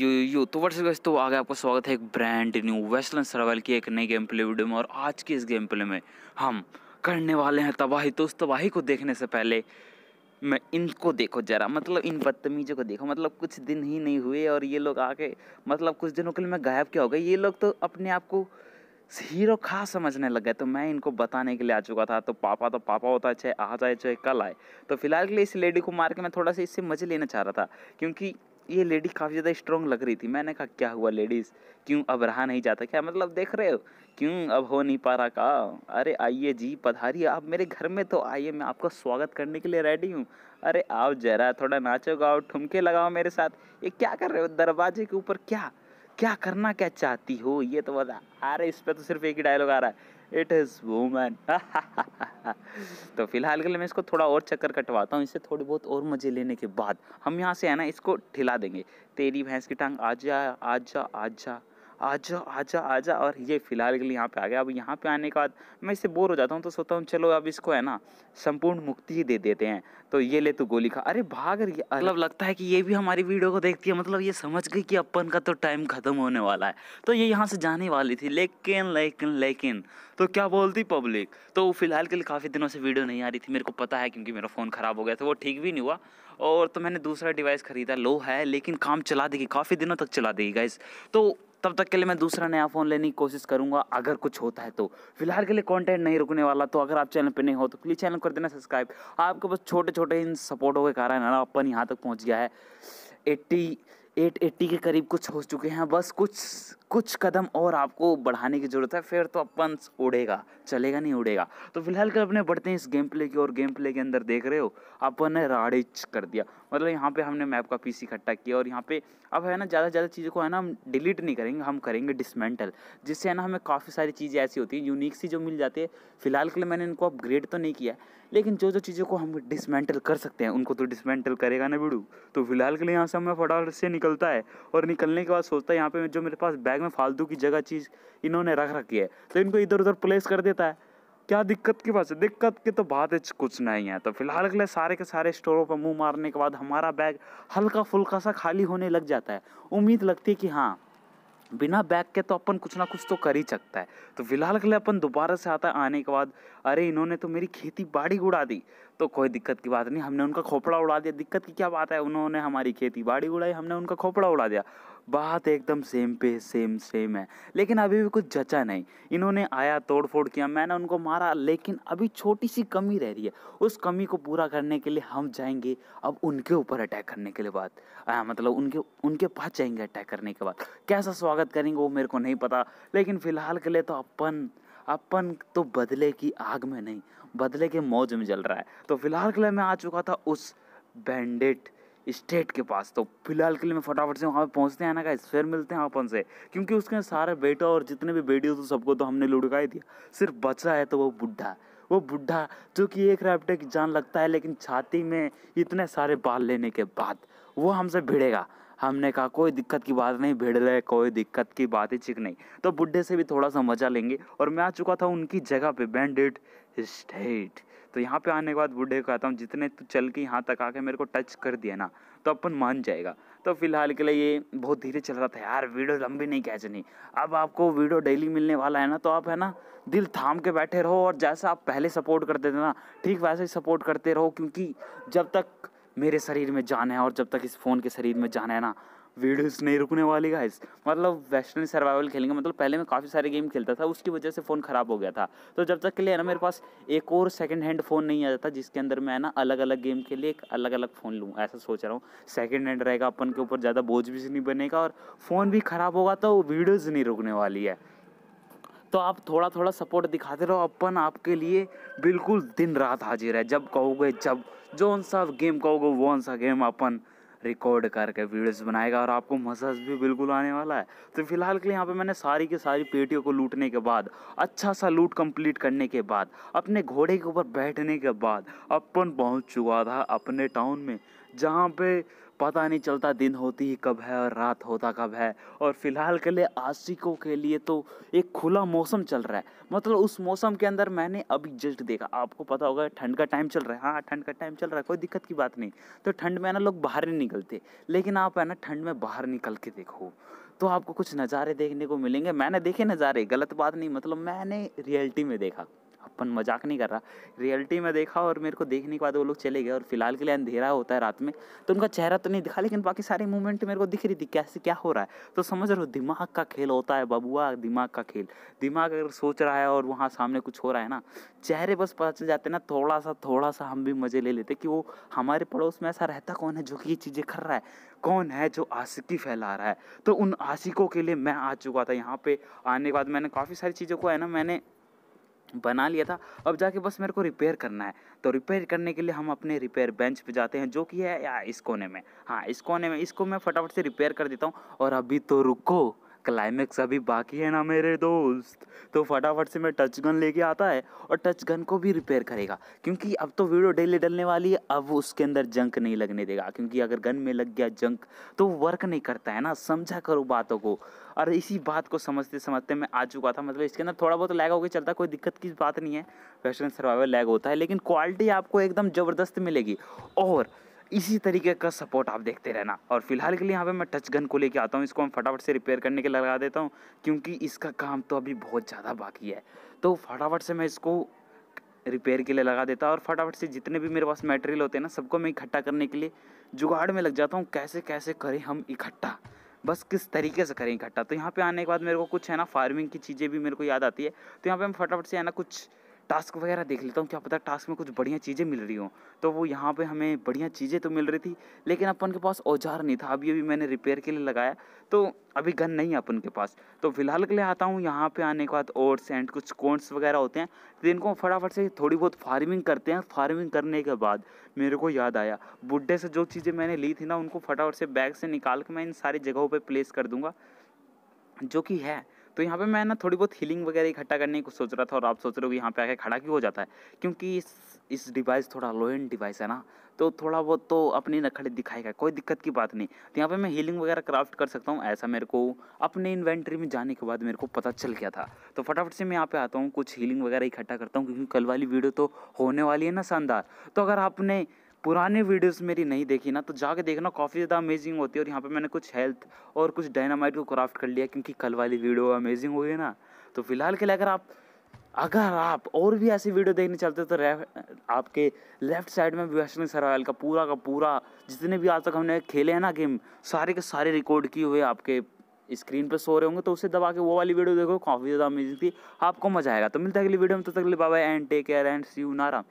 यो यो तो वर्ष गैस तो आगे आपका स्वागत है एक ब्रांड न्यू वेस्टर्न सर्वाइल की एक नई गेम प्ले वीडियो में और आज के इस गेम प्ले में हम करने वाले हैं तबाही तो उस तबाही को देखने से पहले मैं इनको देखो ज़रा मतलब इन बदतमीज़ों को देखो मतलब कुछ दिन ही नहीं हुए और ये लोग आके मतलब कुछ दिनों के लिए मैं गायब क्या हो गया ये लोग तो अपने आप को हीरो खास समझने लग गए तो मैं इनको बताने के लिए आ चुका था तो पापा तो पापा होता है चाहे आ जाए चाहे कल आए तो फिलहाल के लिए इस लेडी को मार के मैं थोड़ा सा इससे मज़े लेना चाह रहा था क्योंकि ये लेडी काफ़ी ज़्यादा स्ट्रॉन्ग लग रही थी मैंने कहा क्या हुआ लेडीज़ क्यों अब रहा नहीं जाता क्या मतलब देख रहे हो क्यों अब हो नहीं पा रहा का अरे आइए जी पधारिए आप मेरे घर में तो आइए मैं आपका स्वागत करने के लिए रेडी हूँ अरे आओ जरा थोड़ा नाचो गाओ ठुमके लगाओ मेरे साथ ये क्या कर रहे हो दरवाजे के ऊपर क्या क्या करना क्या चाहती हो ये तो बता अरे इस पर तो सिर्फ एक ही डायलॉग आ रहा है इट इज़ वूमेन तो फिलहाल के लिए मैं इसको थोड़ा और चक्कर कटवाता हूँ इससे थोड़ी बहुत और मज़े लेने के बाद हम यहाँ से है ना इसको ठिला देंगे तेरी भैंस की टांग आ जा आ जा आ जा आजा आजा आजा और ये फ़िलहाल के लिए यहाँ पे आ गया अब यहाँ पे आने के बाद मैं इससे बोर हो जाता हूँ तो सोचता हूँ चलो अब इसको है ना संपूर्ण मुक्ति ही दे देते हैं तो ये ले तो गोली खा अरे भाग रही है मतलब लगता है कि ये भी हमारी वीडियो को देखती है मतलब ये समझ गई कि अपन का तो टाइम ख़त्म होने वाला है तो ये यहाँ से जाने वाली थी लेकिन लेकिन लेकिन तो क्या बोलती पब्लिक तो फ़िलहाल के लिए काफ़ी दिनों से वीडियो नहीं आ रही थी मेरे को पता है क्योंकि मेरा फ़ोन ख़राब हो गया था वो ठीक भी नहीं हुआ और तो मैंने दूसरा डिवाइस ख़रीदा लो है लेकिन काम चला देगी काफ़ी दिनों तक चला देगी गाइस तो तब तक के लिए मैं दूसरा नया फ़ोन लेने की कोशिश करूँगा अगर कुछ होता है तो फिलहाल के लिए कंटेंट नहीं रुकने वाला तो अगर आप चैनल पर नहीं हो तो प्लीज़ चैनल कर देना सब्सक्राइब आपके बस छोटे छोटे इन सपोर्टों के कारण है ना अपन यहाँ तक पहुँच गया है एट्टी एट एट्टी के करीब कुछ हो चुके हैं बस कुछ कुछ कदम और आपको बढ़ाने की ज़रूरत है फिर तो अपन उड़ेगा चलेगा नहीं उड़ेगा तो फिलहाल के अपने बढ़ते हैं इस गेम प्ले की और गेम प्ले के अंदर देख रहे हो अपन ने राडिच कर दिया मतलब यहाँ पे हमने मैप का पीस इकट्ठा किया और यहाँ पे अब है ना ज़्यादा ज़्यादा चीज़ों को है ना हम डिलीट नहीं करेंगे हम करेंगे डिसमेंटल जिससे है ना हमें काफ़ी सारी चीज़ें ऐसी होती हैं यूनिक सी जो मिल जाती है फिलहाल के लिए मैंने इनको अपग्रेड तो नहीं किया लेकिन जो जो चीज़ों को हम डिसमेंटल कर सकते हैं उनको तो डिसमेंटल करेगा ना बिडू तो फिलहाल के लिए यहाँ से हमें फटाफट से निकलता है और निकलने के बाद सोचता है यहाँ पे जो मेरे पास बैग में फालतू की जगह चीज़ इन्होंने रख रखी है तो इनको इधर उधर प्लेस कर देता है क्या दिक्कत की बात है दिक्कत की तो बात है कुछ नहीं है तो फिलहाल के लिए सारे के सारे स्टोरों पर मुंह मारने के बाद हमारा बैग हल्का फुल्का सा खाली होने लग जाता है उम्मीद लगती है कि हाँ बिना बैग के तो अपन कुछ ना कुछ तो कर ही सकता है तो फिलहाल के लिए अपन दोबारा से आता आने के बाद अरे इन्होंने तो मेरी खेती बाड़ी उड़ा दी तो कोई दिक्कत की बात नहीं हमने उनका खोपड़ा उड़ा दिया दिक्कत की क्या बात है उन्होंने हमारी खेती बाड़ी उड़ाई हमने उनका खोपड़ा उड़ा दिया बात एकदम सेम पे सेम सेम है लेकिन अभी भी कुछ जचा नहीं इन्होंने आया तोड़ फोड़ किया मैंने उनको मारा लेकिन अभी छोटी सी कमी रह रही है उस कमी को पूरा करने के लिए हम जाएंगे अब उनके ऊपर अटैक करने के लिए बात आ, मतलब उनके उनके पास जाएंगे अटैक करने के बाद कैसा स्वागत करेंगे वो मेरे को नहीं पता लेकिन फ़िलहाल के लिए तो अपन अपन तो बदले की आग में नहीं बदले के मौज में जल रहा है तो फिलहाल के लिए मैं आ चुका था उस बैंडेड स्टेट के पास तो फिलहाल के लिए मैं फटाफट से वहाँ पे पहुँचते हैं ना का फिर मिलते हैं अपन से क्योंकि उसके सारे बेटा और जितने भी बेटी तो सबको तो हमने लुढ़का दिया सिर्फ बचा है तो वो बुढ़ा वो बुढ़ा जो कि एक रैप्टे की जान लगता है लेकिन छाती में इतने सारे बाल लेने के बाद वो हमसे भिड़ेगा हमने कहा कोई दिक्कत की बात नहीं भिड़ रहे कोई दिक्कत की बात ही चिक नहीं तो बुढ़े से भी थोड़ा सा मज़ा लेंगे और मैं आ चुका था उनकी जगह पे बैंडेड स्टेट तो यहाँ पे आने के बाद बुढ़े को कहता हूँ जितने तू चल के यहाँ तक आके मेरे को टच कर दिया ना तो अपन मान जाएगा तो फिलहाल के लिए ये बहुत धीरे चल रहा था यार वीडियो लंबी नहीं खींचनी अब आपको वीडियो डेली मिलने वाला है ना तो आप है ना दिल थाम के बैठे रहो और जैसा आप पहले सपोर्ट करते थे ना ठीक वैसे ही सपोर्ट करते रहो क्योंकि जब तक मेरे शरीर में जान है और जब तक इस फ़ोन के शरीर में जान है ना वीडियोस नहीं रुकने वाली गाइस मतलब वेस्टर्न सर्वाइवल खेलेंगे मतलब पहले मैं काफ़ी सारे गेम खेलता था उसकी वजह से फ़ोन ख़राब हो गया था तो जब तक के लिए ना मेरे पास एक और सेकंड हैंड फ़ोन नहीं आ जाता जिसके अंदर मैं ना अलग अलग गेम के लिए एक अलग अलग फ़ोन लूँ ऐसा सोच रहा हूँ सेकेंड हैंड रहेगा अपन के ऊपर ज़्यादा बोझ भी नहीं बनेगा और फ़ोन भी ख़राब होगा तो वीडियोज़ नहीं रुकने वाली है तो आप थोड़ा थोड़ा सपोर्ट दिखाते रहो अपन आपके लिए बिल्कुल दिन रात हाजिर है जब कहोगे जब जौन सा गेम कहोगे वो सा गेम अपन रिकॉर्ड करके वीडियोस बनाएगा और आपको मजा भी बिल्कुल आने वाला है तो फिलहाल के लिए यहाँ पे मैंने सारी की सारी पेटियों को लूटने के बाद अच्छा सा लूट कंप्लीट करने के बाद अपने घोड़े के ऊपर बैठने के बाद अपन पहुँच चुका था अपने टाउन में जहाँ पे पता नहीं चलता दिन होती ही कब है और रात होता कब है और फिलहाल के लिए आशिकों के लिए तो एक खुला मौसम चल रहा है मतलब उस मौसम के अंदर मैंने अभी जस्ट देखा आपको पता होगा ठंड का टाइम चल रहा है हाँ ठंड का टाइम चल रहा है कोई दिक्कत की बात नहीं तो ठंड में ना लोग बाहर नहीं निकलते लेकिन आप है ना ठंड में बाहर निकल के देखो तो आपको कुछ नज़ारे देखने को मिलेंगे मैंने देखे नज़ारे गलत बात नहीं मतलब मैंने रियलिटी में देखा अपन मजाक नहीं कर रहा रियलिटी में देखा और मेरे को देखने के बाद वो लोग चले गए और फिलहाल के लिए अंधेरा होता है रात में तो उनका चेहरा तो नहीं दिखा लेकिन बाकी सारे मूवमेंट मेरे को दिख रही थी कैसे क्या हो रहा है तो समझ रहे हो दिमाग का खेल होता है बबुआ दिमाग का खेल दिमाग अगर सोच रहा है और वहाँ सामने कुछ हो रहा है ना चेहरे बस पता चल जाते ना थोड़ा सा थोड़ा सा हम भी मज़े ले लेते कि वो हमारे पड़ोस में ऐसा रहता कौन है जो कि ये चीज़ें कर रहा है कौन है जो आशिकी फैला रहा है तो उन आशिकों के लिए मैं आ चुका था यहाँ पे आने के बाद मैंने काफ़ी सारी चीज़ों को है ना मैंने बना लिया था अब जाके बस मेरे को रिपेयर करना है तो रिपेयर करने के लिए हम अपने रिपेयर बेंच पे जाते हैं जो कि है या इस कोने में हाँ इस कोने में इसको मैं फटाफट से रिपेयर कर देता हूँ और अभी तो रुको क्लाइमेक्स अभी बाकी है ना मेरे दोस्त तो फटाफट से मैं टच गन लेके आता है और टच गन को भी रिपेयर करेगा क्योंकि अब तो वीडियो डेली डलने वाली है अब उसके अंदर जंक नहीं लगने देगा क्योंकि अगर गन में लग गया जंक तो वर्क नहीं करता है ना समझा करो बातों को और इसी बात को समझते समझते मैं आ चुका था मतलब इसके अंदर थोड़ा बहुत लैग होकर चलता कोई दिक्कत की बात नहीं है वेस्टर्न सर्वाइवल लैग होता है लेकिन क्वालिटी आपको एकदम ज़बरदस्त मिलेगी और इसी तरीके का सपोर्ट आप देखते रहना और फिलहाल के लिए यहाँ पे मैं टच गन को लेके आता हूँ इसको हम फटाफट से रिपेयर करने के लगा देता हूँ क्योंकि इसका काम तो अभी बहुत ज़्यादा बाकी है तो फटाफट से मैं इसको रिपेयर के लिए लगा देता और फटाफट से जितने भी मेरे पास मटेरियल होते हैं ना सबको मैं इकट्ठा करने के लिए जुगाड़ में लग जाता हूँ कैसे कैसे करें हम इकट्ठा बस किस तरीके से करें इकट्ठा तो यहाँ पे आने के बाद मेरे को कुछ है ना फार्मिंग की चीज़ें भी मेरे को याद आती है तो यहाँ पे हम फटाफट से है ना कुछ टास्क वगैरह देख लेता हूँ क्या पता टास्क में कुछ बढ़िया चीज़ें मिल रही हों तो वो यहाँ पे हमें बढ़िया चीज़ें तो मिल रही थी लेकिन अपन के पास औजार नहीं था अभी अभी मैंने रिपेयर के लिए लगाया तो अभी गन नहीं है अपन के पास तो फिलहाल के लिए आता हूँ यहाँ पे आने के बाद ओट्स एंड कुछ कोन्स वगैरह होते हैं तो इनको फटाफट से थोड़ी बहुत फार्मिंग करते हैं फार्मिंग करने के बाद मेरे को याद आया बुढ़े से जो चीज़ें मैंने ली थी ना उनको फटाफट से बैग से निकाल के मैं इन सारी जगहों पर प्लेस कर दूँगा जो कि है तो यहाँ पे मैं ना थोड़ी बहुत हीलिंग वगैरह इकट्ठा करने की सोच रहा था और आप सोच रहे हो यहाँ पे आके खड़ा क्यों हो जाता है क्योंकि इस इस डिवाइस थोड़ा लो एंड डिवाइस है ना तो थोड़ा बहुत तो अपनी नखड़े दिखाएगा कोई दिक्कत की बात नहीं तो यहाँ पे मैं हीलिंग वगैरह क्राफ्ट कर सकता हूँ ऐसा मेरे को अपने इन्वेंट्री में जाने के बाद मेरे को पता चल गया था तो फटाफट से मैं यहाँ पे आता हूँ कुछ हीलिंग वगैरह इकट्ठा करता हूँ क्योंकि कल वाली वीडियो तो होने वाली है ना शानदार तो अगर आपने पुराने वीडियोस मेरी नहीं देखी ना तो जाके देखना काफ़ी ज़्यादा अमेजिंग होती है और यहाँ पे मैंने कुछ हेल्थ और कुछ डायनामाइट को क्राफ्ट कर लिया क्योंकि कल वाली वीडियो अमेजिंग हुई है ना तो फिलहाल के लिए अगर आप अगर आप और भी ऐसी वीडियो देखने चलते तो रेफ आपके लेफ्ट साइड में वेस्टर्न सरवाइल का पूरा का पूरा जितने भी आज तक हमने खेले हैं ना गेम सारे के सारे रिकॉर्ड किए हुए आपके स्क्रीन पर सो रहे होंगे तो उसे दबा के वो वाली वीडियो देखो काफ़ी ज़्यादा अमेजिंग थी आपको मजा आएगा तो मिलता है अगली वीडियो में तो तक लिए bye and take care and see you नारा